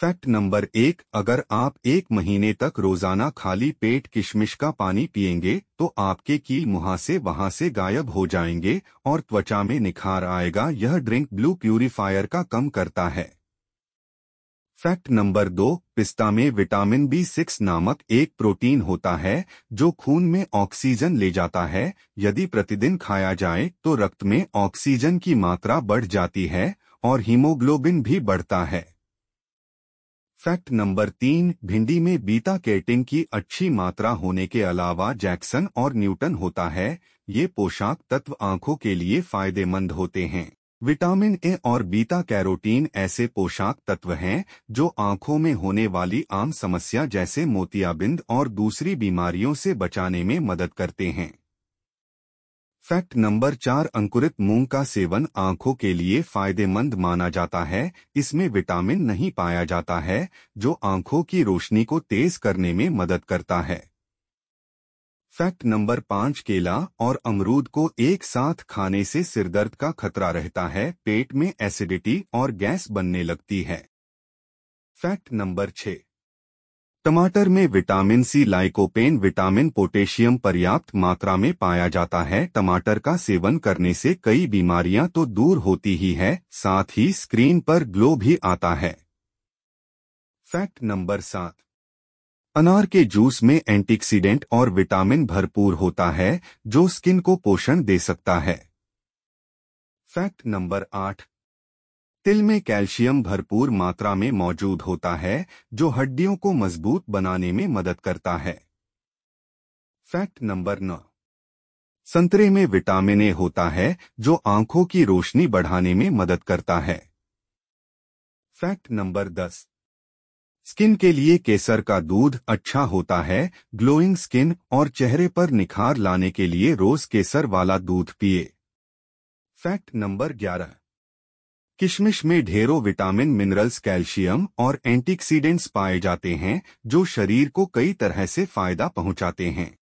fact number एक अगर आप एक महीने तक रोजाना खाली पेट किशमिश का पानी पिएंगे तो आपके कील मुहा वहां से गायब हो जाएंगे और त्वचा में निखार आएगा यह ड्रिंक ब्लू प्यूरिफायर का कम करता है फैक्ट नंबर दो पिस्ता में विटामिन बी सिक्स नामक एक प्रोटीन होता है जो खून में ऑक्सीजन ले जाता है यदि प्रतिदिन खाया जाए तो रक्त में ऑक्सीजन की मात्रा बढ़ जाती है और हीमोग्लोबिन भी बढ़ता है फैक्ट नंबर तीन भिंडी में बीता कैटिन की अच्छी मात्रा होने के अलावा जैक्सन और न्यूटन होता है ये पोशाक तत्व आंखों के लिए फायदेमंद होते हैं विटामिन ए और बीटा कैरोटीन ऐसे पोशाक तत्व हैं जो आंखों में होने वाली आम समस्या जैसे मोतियाबिंद और दूसरी बीमारियों से बचाने में मदद करते हैं फैक्ट नंबर चार अंकुरित मूंग का सेवन आंखों के लिए फायदेमंद माना जाता है इसमें विटामिन नहीं पाया जाता है जो आंखों की रोशनी को तेज करने में मदद करता है फैक्ट नंबर पांच केला और अमरूद को एक साथ खाने से सिरदर्द का खतरा रहता है पेट में एसिडिटी और गैस बनने लगती है फैक्ट नंबर छह टमाटर में vitamin C lycopene vitamin potassium पर्याप्त मात्रा में पाया जाता है टमाटर का सेवन करने से कई बीमारियां तो दूर होती ही है साथ ही स्क्रीन पर ग्लो भी आता है फैक्ट नंबर सात अनार के जूस में एंटीऑक्सीडेंट और विटामिन भरपूर होता है जो स्किन को पोषण दे सकता है फैक्ट नंबर आठ तिल में कैल्शियम भरपूर मात्रा में मौजूद होता है जो हड्डियों को मजबूत बनाने में मदद करता है फैक्ट नंबर नौ संतरे में विटामिन ए होता है जो आंखों की रोशनी बढ़ाने में मदद करता है फैक्ट नंबर दस स्किन के लिए केसर का दूध अच्छा होता है ग्लोइंग स्किन और चेहरे पर निखार लाने के लिए रोज केसर वाला दूध पिए फैक्ट नंबर ग्यारह किशमिश में ढेरों विटामिन मिनरल्स कैल्शियम और एंटीक्सीडेंट्स पाए जाते हैं जो शरीर को कई तरह से फायदा पहुंचाते हैं